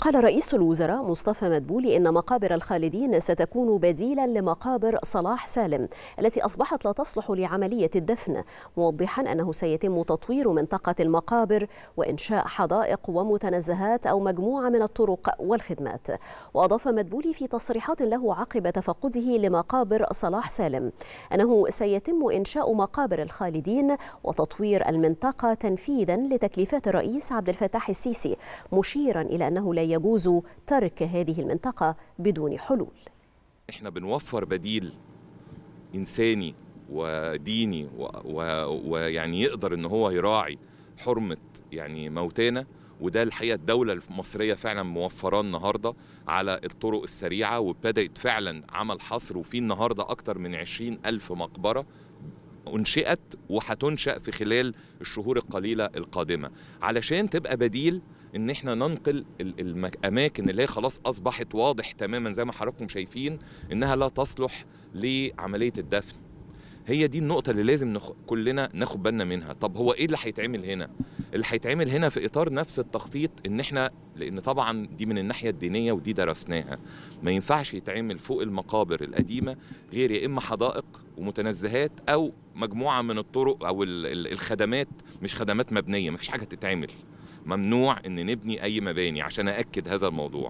قال رئيس الوزراء مصطفى مدبولي إن مقابر الخالدين ستكون بديلا لمقابر صلاح سالم التي أصبحت لا تصلح لعملية الدفن موضحا أنه سيتم تطوير منطقة المقابر وإنشاء حدائق ومتنزهات أو مجموعة من الطرق والخدمات وأضاف مدبولي في تصريحات له عقب تفقده لمقابر صلاح سالم أنه سيتم إنشاء مقابر الخالدين وتطوير المنطقة تنفيذا لتكليفات الرئيس عبد الفتاح السيسي مشيرا إلى أنه لا يجوز ترك هذه المنطقة بدون حلول احنا بنوفر بديل إنساني وديني ويعني يقدر ان هو يراعي حرمه يعني موتانا وده الحقيقه الدوله المصريه فعلا موفراه النهارده على الطرق السريعه وابتدت فعلا عمل حصر وفي النهارده اكتر من عشرين الف مقبره انشئت وهتنشا في خلال الشهور القليله القادمه علشان تبقى بديل ان احنا ننقل الاماكن اللي هي خلاص اصبحت واضح تماما زي ما حضراتكم شايفين انها لا تصلح لعمليه الدفن هي دي النقطة اللي لازم نخ... كلنا ناخد بالنا منها، طب هو إيه اللي هيتعمل هنا؟ اللي هيتعمل هنا في إطار نفس التخطيط إن إحنا لأن طبعا دي من الناحية الدينية ودي درسناها، ما ينفعش يتعمل فوق المقابر القديمة غير يا إما حدائق ومتنزهات أو مجموعة من الطرق أو الخدمات مش خدمات مبنية، ما فيش حاجة تتعمل. ممنوع ان نبني اي مباني عشان اكد هذا الموضوع